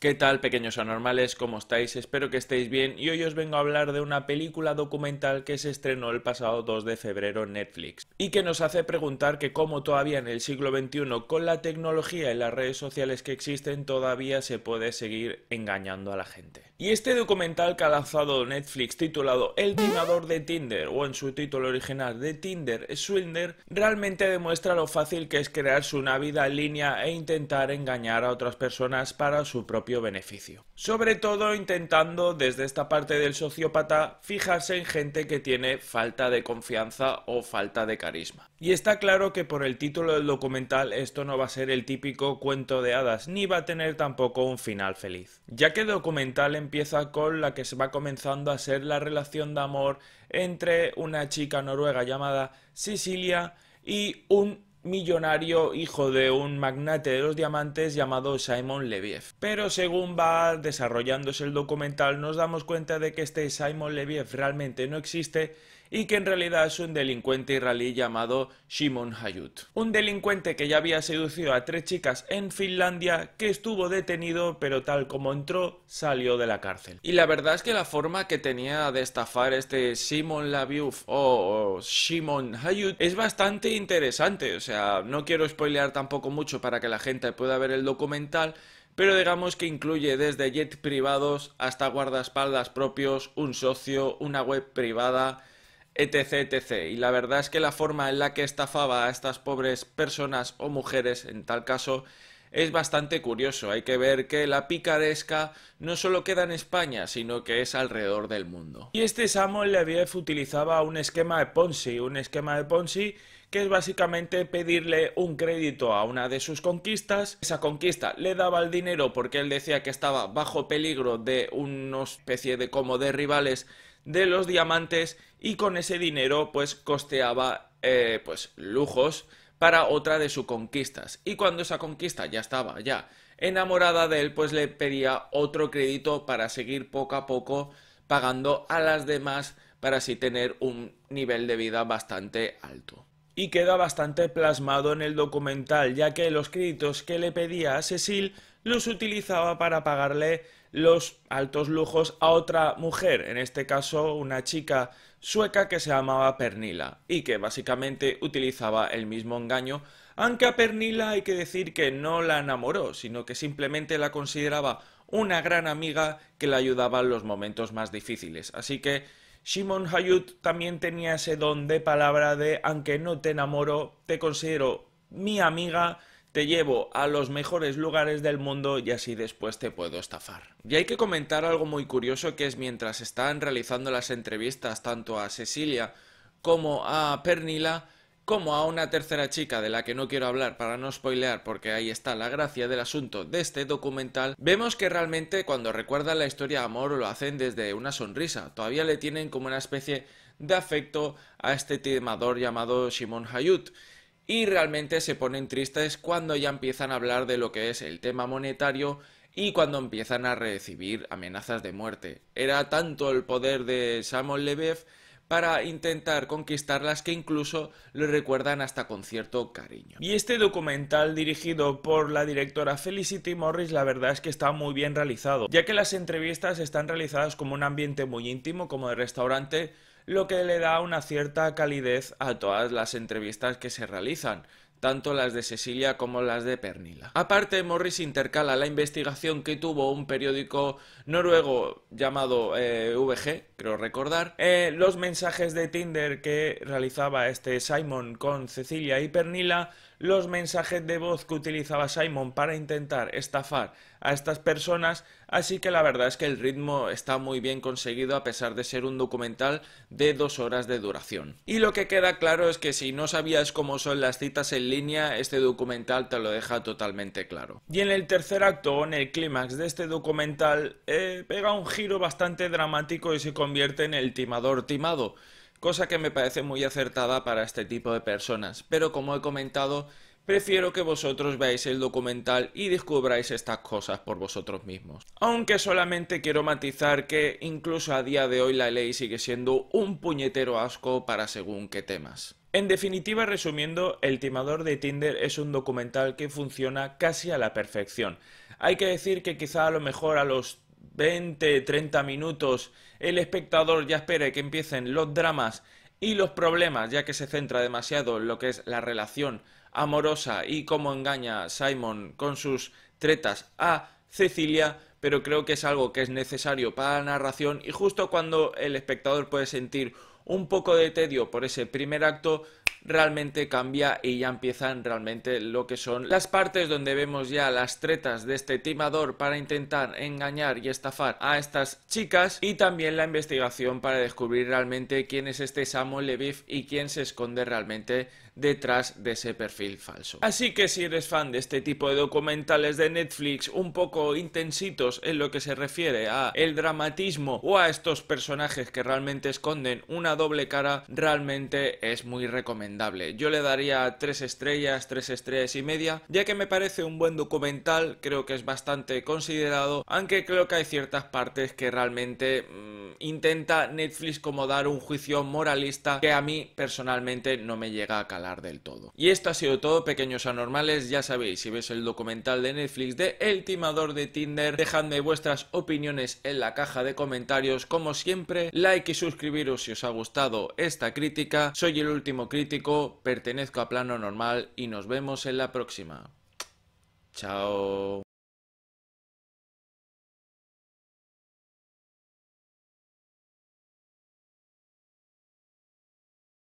¿Qué tal pequeños anormales? ¿Cómo estáis? Espero que estéis bien y hoy os vengo a hablar de una película documental que se estrenó el pasado 2 de febrero en Netflix y que nos hace preguntar que cómo todavía en el siglo XXI con la tecnología y las redes sociales que existen todavía se puede seguir engañando a la gente. Y este documental que ha lanzado Netflix titulado El timador de Tinder o en su título original de Tinder Swindler realmente demuestra lo fácil que es crearse una vida en línea e intentar engañar a otras personas para su propio beneficio. Sobre todo intentando desde esta parte del sociópata fijarse en gente que tiene falta de confianza o falta de carisma. Y está claro que por el título del documental esto no va a ser el típico cuento de hadas, ni va a tener tampoco un final feliz. Ya que el documental empieza con la que se va comenzando a ser la relación de amor entre una chica noruega llamada Cecilia y un millonario hijo de un magnate de los diamantes llamado Simon Leviev. Pero según va desarrollándose el documental nos damos cuenta de que este Simon Leviev realmente no existe y que en realidad es un delincuente israelí llamado Shimon Hayut. Un delincuente que ya había seducido a tres chicas en Finlandia, que estuvo detenido, pero tal como entró, salió de la cárcel. Y la verdad es que la forma que tenía de estafar este Shimon Labiuf o, o Shimon Hayut es bastante interesante, o sea, no quiero spoilear tampoco mucho para que la gente pueda ver el documental, pero digamos que incluye desde jets privados hasta guardaespaldas propios, un socio, una web privada, etc, etc. Y la verdad es que la forma en la que estafaba a estas pobres personas o mujeres, en tal caso, es bastante curioso. Hay que ver que la picaresca no solo queda en España, sino que es alrededor del mundo. Y este Samuel Leviev utilizaba un esquema de Ponzi, un esquema de Ponzi que es básicamente pedirle un crédito a una de sus conquistas. Esa conquista le daba el dinero porque él decía que estaba bajo peligro de una especie de como de rivales de los diamantes y con ese dinero pues costeaba eh, pues lujos para otra de sus conquistas. Y cuando esa conquista ya estaba ya enamorada de él, pues le pedía otro crédito para seguir poco a poco pagando a las demás para así tener un nivel de vida bastante alto. Y queda bastante plasmado en el documental, ya que los créditos que le pedía a Cecil los utilizaba para pagarle los altos lujos a otra mujer, en este caso una chica sueca que se llamaba Pernila y que básicamente utilizaba el mismo engaño, aunque a Pernila hay que decir que no la enamoró, sino que simplemente la consideraba una gran amiga que la ayudaba en los momentos más difíciles. Así que Shimon Hayut también tenía ese don de palabra de aunque no te enamoro, te considero mi amiga te llevo a los mejores lugares del mundo y así después te puedo estafar. Y hay que comentar algo muy curioso que es mientras están realizando las entrevistas tanto a Cecilia como a Pernila, como a una tercera chica de la que no quiero hablar para no spoilear porque ahí está la gracia del asunto de este documental, vemos que realmente cuando recuerdan la historia de amor lo hacen desde una sonrisa, todavía le tienen como una especie de afecto a este timador llamado Simon Hayut y realmente se ponen tristes cuando ya empiezan a hablar de lo que es el tema monetario y cuando empiezan a recibir amenazas de muerte. Era tanto el poder de Samuel Lebev para intentar conquistarlas que incluso le recuerdan hasta con cierto cariño. Y este documental dirigido por la directora Felicity Morris la verdad es que está muy bien realizado, ya que las entrevistas están realizadas como un ambiente muy íntimo, como de restaurante, lo que le da una cierta calidez a todas las entrevistas que se realizan tanto las de Cecilia como las de Pernila. Aparte, Morris intercala la investigación que tuvo un periódico noruego llamado eh, VG, creo recordar, eh, los mensajes de Tinder que realizaba este Simon con Cecilia y Pernila, los mensajes de voz que utilizaba Simon para intentar estafar a estas personas, así que la verdad es que el ritmo está muy bien conseguido a pesar de ser un documental de dos horas de duración. Y lo que queda claro es que si no sabías cómo son las citas en línea, este documental te lo deja totalmente claro. Y en el tercer acto, en el clímax de este documental, eh, pega un giro bastante dramático y se convierte en el timador timado, cosa que me parece muy acertada para este tipo de personas. Pero como he comentado, prefiero que vosotros veáis el documental y descubráis estas cosas por vosotros mismos. Aunque solamente quiero matizar que incluso a día de hoy la ley sigue siendo un puñetero asco para según qué temas. En definitiva, resumiendo, El timador de Tinder es un documental que funciona casi a la perfección. Hay que decir que quizá a lo mejor a los 20, 30 minutos el espectador ya espere que empiecen los dramas y los problemas, ya que se centra demasiado en lo que es la relación amorosa y cómo engaña Simon con sus tretas a Cecilia, pero creo que es algo que es necesario para la narración y justo cuando el espectador puede sentir un poco de tedio por ese primer acto realmente cambia y ya empiezan realmente lo que son las partes donde vemos ya las tretas de este timador para intentar engañar y estafar a estas chicas y también la investigación para descubrir realmente quién es este Samuel Leviv y quién se esconde realmente detrás de ese perfil falso. Así que si eres fan de este tipo de documentales de Netflix un poco intensitos en lo que se refiere a el dramatismo o a estos personajes que realmente esconden una doble cara, realmente es muy recomendable yo le daría 3 estrellas, 3 estrellas y media, ya que me parece un buen documental, creo que es bastante considerado, aunque creo que hay ciertas partes que realmente mm, intenta Netflix como dar un juicio moralista que a mí personalmente no me llega a calar del todo. Y esto ha sido todo, pequeños anormales, ya sabéis, si ves el documental de Netflix de El timador de Tinder, dejadme vuestras opiniones en la caja de comentarios, como siempre, like y suscribiros si os ha gustado esta crítica, soy el último crítico pertenezco a Plano Normal y nos vemos en la próxima. Chao.